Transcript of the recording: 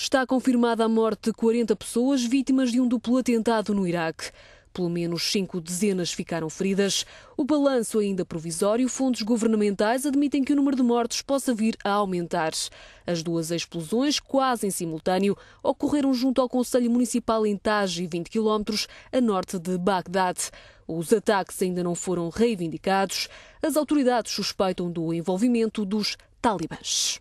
Está confirmada a morte de 40 pessoas vítimas de um duplo atentado no Iraque. Pelo menos cinco dezenas ficaram feridas. O balanço ainda provisório, fontes governamentais admitem que o número de mortos possa vir a aumentar. As duas explosões, quase em simultâneo, ocorreram junto ao Conselho Municipal em Taji, 20 quilómetros a norte de Bagdade. Os ataques ainda não foram reivindicados. As autoridades suspeitam do envolvimento dos talibãs.